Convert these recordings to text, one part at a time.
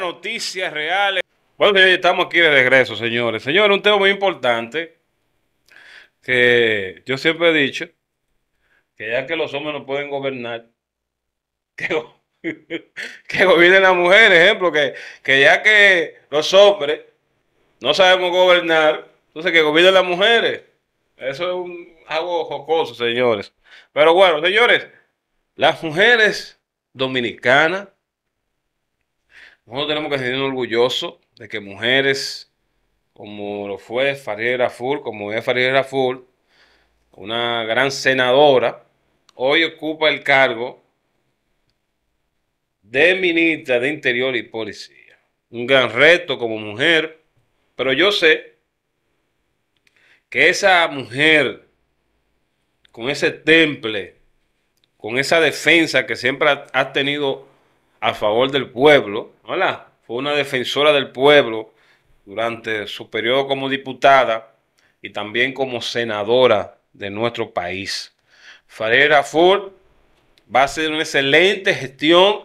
Noticias Reales. Bueno, señores, estamos aquí de regreso, señores. Señores, un tema muy importante que yo siempre he dicho, que ya que los hombres no pueden gobernar, que, gobiernen las mujeres, ejemplo, que, ya que los hombres no sabemos gobernar, entonces que gobiernen las mujeres. Eso es algo jocoso, señores. Pero bueno, señores, las mujeres dominicanas nosotros tenemos que ser orgullosos de que mujeres como lo fue Farideh Raful, como es Farideh Raful, una gran senadora, hoy ocupa el cargo de ministra de Interior y Policía. Un gran reto como mujer, pero yo sé que esa mujer con ese temple, con esa defensa que siempre ha tenido a favor del pueblo, hola, Fue una defensora del pueblo durante su periodo como diputada y también como senadora de nuestro país. Farera Ford va a hacer una excelente gestión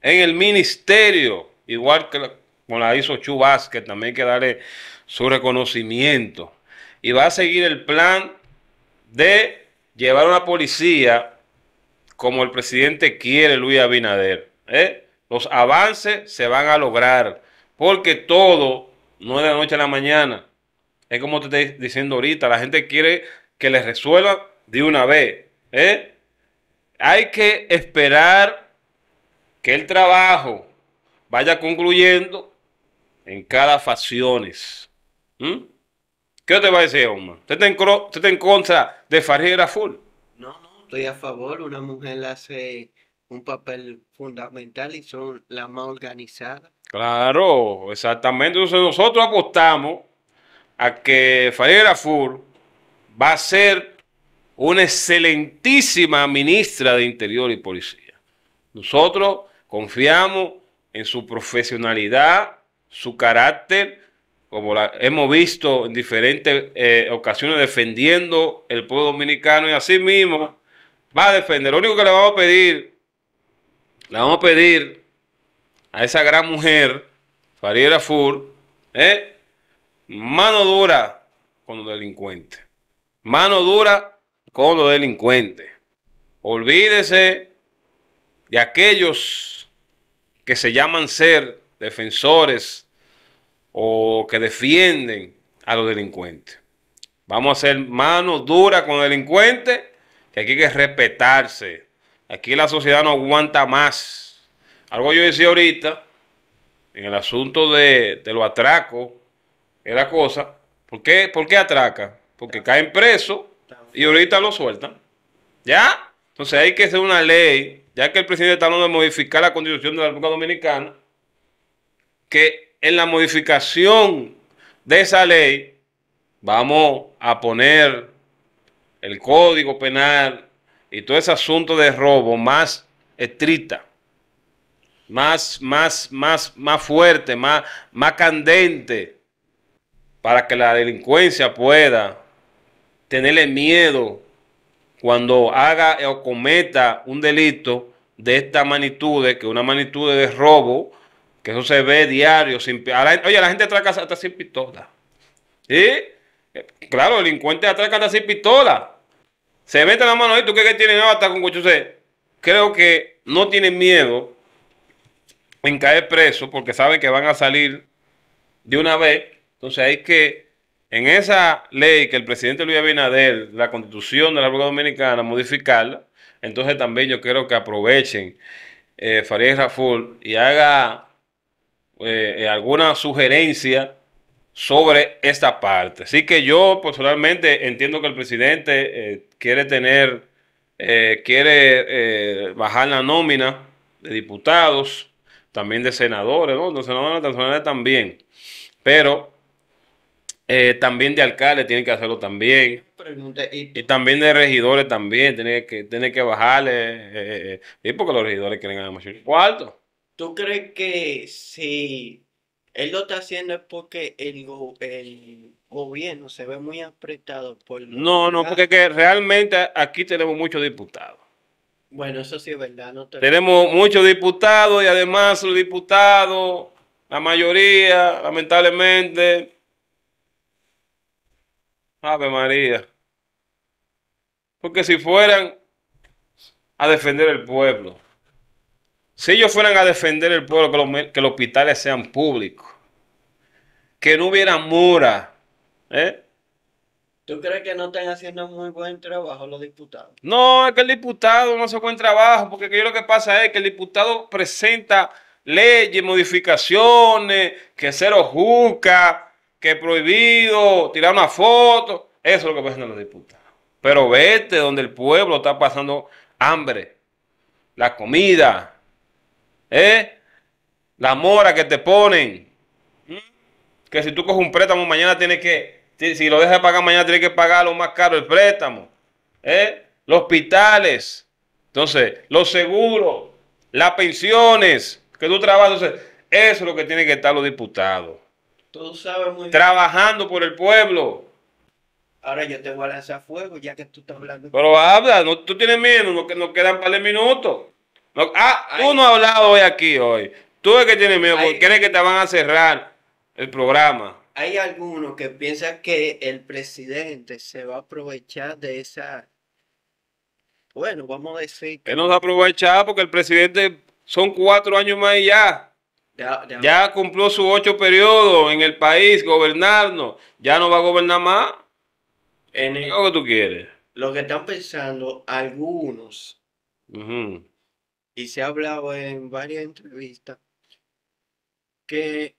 en el ministerio, igual que la, la hizo Chu Vázquez, también hay que darle su reconocimiento. Y va a seguir el plan de llevar a una policía como el presidente quiere, Luis Abinader. ¿eh? los avances se van a lograr, porque todo no es de la noche a la mañana. Es como te estoy diciendo ahorita, la gente quiere que le resuelvan de una vez. ¿eh? Hay que esperar que el trabajo vaya concluyendo en cada facciones. ¿Qué te va a decir, Omar? ¿Usted está en, contra de Farriera Full? No, no, estoy a favor. Una mujer la hace un papel fundamental y son las más organizadas. Claro, exactamente. Entonces nosotros apostamos a que Farid Fur va a ser una excelentísima ministra de Interior y Policía. Nosotros confiamos en su profesionalidad, su carácter, como la hemos visto en diferentes eh, ocasiones defendiendo el pueblo dominicano y así mismo va a defender. Lo único que le vamos a pedir le vamos a pedir a esa gran mujer, Fariera Fur, ¿eh? mano dura con los delincuentes. Mano dura con los delincuentes. Olvídese de aquellos que se llaman ser defensores o que defienden a los delincuentes. Vamos a ser mano dura con los delincuentes, que aquí hay que respetarse. Aquí la sociedad no aguanta más. Algo yo decía ahorita, en el asunto de, los atracos, era cosa. ¿Por qué, ¿Por qué atraca? Porque caen preso y ahorita lo sueltan. ¿Ya? Entonces hay que hacer una ley, ya que el presidente está hablando de modificar la constitución de la República Dominicana, que en la modificación de esa ley vamos a poner el código penal y todo ese asunto de robo más estricta, más, más, más, más fuerte, más, más candente, para que la delincuencia pueda tenerle miedo cuando haga o cometa un delito de esta magnitud, que una magnitud de robo, que eso se ve diario. Sin, oye, la gente atraca hasta sin pistola. y Claro, delincuente atraca hasta sin pistola. Se mete la mano ahí, ¿tú qué que tienen hasta con Cochuse? Creo que no tienen miedo en caer preso porque saben que van a salir de una vez. Entonces hay que, en esa ley que el presidente Luis Abinader, la constitución de la República Dominicana, modificarla, entonces también yo creo que aprovechen eh, Farid Raful y haga eh, eh, alguna sugerencia sobre esta parte. Así que yo personalmente entiendo que el presidente eh, quiere tener, eh, quiere eh, bajar la nómina de diputados, también de senadores, ¿no? De senadores, también. Pero también de alcaldes tiene que hacerlo también. Y también de regidores también, tiene que, tener que bajarle, y porque los regidores quieren ganar más cuarto. ¿Tú crees que si él lo está haciendo es porque el, gobierno se ve muy apretado por... No, no, porque realmente aquí tenemos muchos diputados. Bueno, eso sí es verdad. Tenemos muchos diputados y además los diputados, la mayoría, lamentablemente... Ave María. Porque si fueran a defender el pueblo, si ellos fueran a defender el pueblo, que los, hospitales sean públicos, que no hubiera mura, ¿eh? ¿Tú crees que no están haciendo muy buen trabajo los diputados? No, es que el diputado no hace buen trabajo, porque yo lo que pasa es que el diputado presenta leyes, modificaciones, que cero juzga, que prohibido tirar una foto. Eso es lo que hacen los diputados. Pero vete donde el pueblo está pasando hambre, la comida, ¿eh? Las moras que te ponen. ¿Mm? Que si tú coges un préstamo mañana tienes que, si, lo dejas pagar mañana tienes que pagar lo más caro el préstamo. ¿eh? Los hospitales. Entonces, los seguros, las pensiones que tú trabajas. eso es lo que tienen que estar los diputados. Tú sabes Trabajando por el pueblo. Ahora yo te voy a lanzar fuego ya que tú estás hablando. Pero habla, no, tú tienes miedo, nos, quedan para par de minutos ah, hablado hoy aquí hoy. Tú es que tienes miedo, porque crees que te van a cerrar el programa. Hay algunos que piensan que el presidente se va a aprovechar de esa. Bueno, vamos a decir. Que... nos no se aprovechar porque el presidente son cuatro años más y ya. Ya, ya. cumplió sus ocho periodos en el país, gobernando. Ya no va a gobernar más. En lo que tú quieres. Lo que están pensando algunos y se ha hablado en varias entrevistas que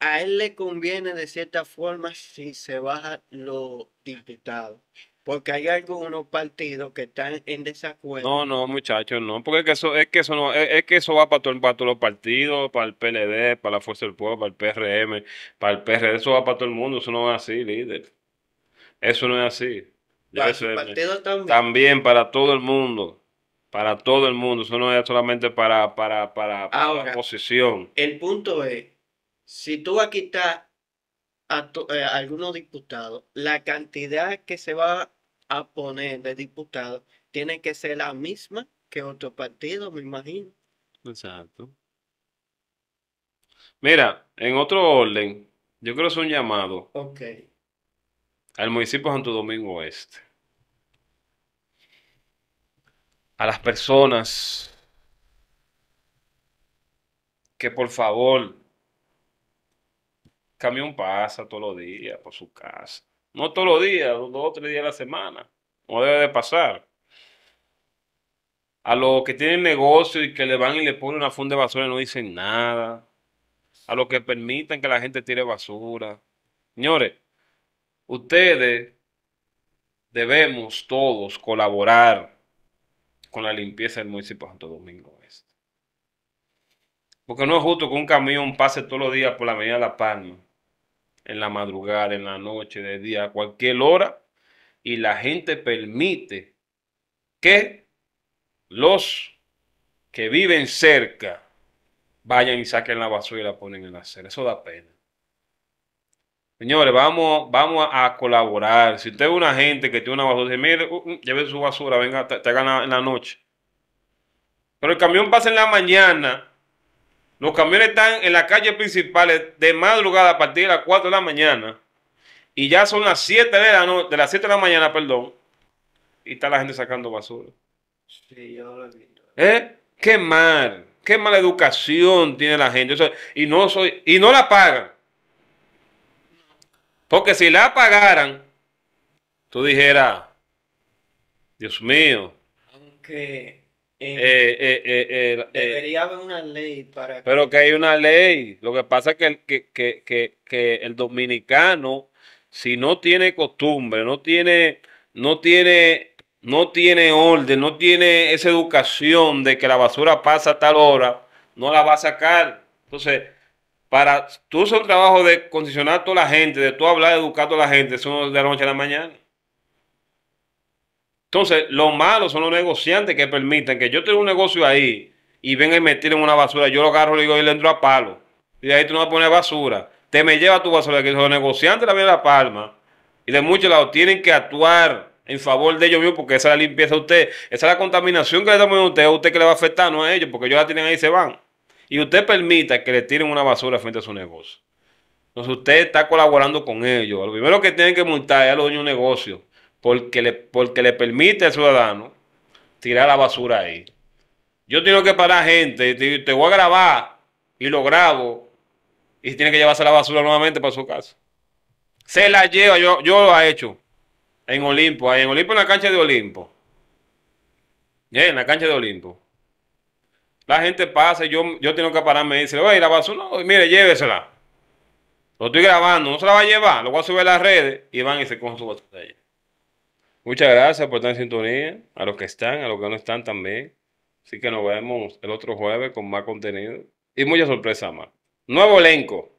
a él le conviene de cierta forma si se baja lo diputados. Porque hay algunos partidos que están en desacuerdo. No, no, muchachos, no. Porque eso, es que eso no, es, que eso va para, todo, todos los partidos, para el PLD, para la Fuerza del Pueblo, para el PRM, para el PRD, eso va para todo el mundo, eso no es así, líder. Eso no es así. También para todo el mundo. Para todo el mundo, eso no es solamente para, para, la oposición. El punto es, si tú vas a quitar eh, a, algunos diputados, la cantidad que se va a poner de diputados tiene que ser la misma que otro partido, me imagino. Exacto. Mira, en otro orden, yo creo que es un llamado. Ok. Al municipio de Santo Domingo Oeste a las personas que por favor, camión pasa todos los días por su casa. No todos los días, dos o tres días a la semana. No debe de pasar. A los que tienen negocio y que le van y le ponen una funda de basura y no dicen nada. A los que permitan que la gente tire basura. Señores, ustedes debemos todos colaborar con la limpieza del municipio de Santo Domingo Este. Porque no es justo que un camión pase todos los días por la de La Palma, en la madrugada, en la noche, de día, a cualquier hora, y la gente permite que los que viven cerca vayan y saquen la basura y la ponen en la acera. Eso da pena. Señores, vamos, vamos a colaborar. Si usted es una gente que tiene una basura, mire, uh, su basura, venga, te, hagan en la noche. Pero el camión pasa en la mañana. Los camiones están en las calles principales de madrugada a partir de las 4 de la mañana. Y ya son las 7 de la noche, de las 7 de la mañana, perdón. Y está la gente sacando basura. Sí, yo lo he visto. ¿Eh? Qué mal, qué mala educación tiene la gente. y no soy, y no la pagan. Porque si la apagaran, tú dijeras, Dios mío. Aunque eh, eh, eh, debería haber una ley para... Pero que hay una ley. Lo que pasa es que el, que, que, el dominicano, si no tiene costumbre, no tiene, no tiene, no tiene orden, no tiene esa educación de que la basura pasa a tal hora, no la va a sacar. Entonces, para tú es un trabajo de condicionar a toda la gente, de tú hablar, educar a toda la gente, eso de la noche a la mañana. Entonces, lo malo son los negociantes que permiten que yo tenga un negocio ahí y venga y me en una basura. Yo lo agarro y le digo, y le entro a palo. Y ahí tú no vas a poner basura. Te me lleva tu basura. Que los negociantes la a la palma. Y de muchos lados tienen que actuar en favor de ellos mismos porque esa es la limpieza de usted. Esa es la contaminación que le estamos a usted. A usted que le va a afectar, no a ellos, porque ellos la tienen ahí y se van y usted permita que le tiren una basura frente a su negocio. Entonces usted está colaborando con ellos. Lo primero que tienen que montar es a los dueños de un negocio, porque le, porque le permite al ciudadano tirar la basura ahí. Yo tengo que parar gente, te, voy a grabar y lo grabo y tiene que llevarse la basura nuevamente para su casa. Se la lleva, yo, yo lo he hecho en Olimpo, en Olimpo, en la cancha de Olimpo. Eh, en la cancha de Olimpo. La gente pasa, yo, yo tengo que pararme y dice, oye, la basura, mire, llévesela. Lo estoy grabando, no se la va a llevar, lo voy a subir a las redes y van y se cogen su basura Muchas gracias por estar en sintonía, a los que están, a los que no están también. Así que nos vemos el otro jueves con más contenido y mucha sorpresa más. Nuevo elenco.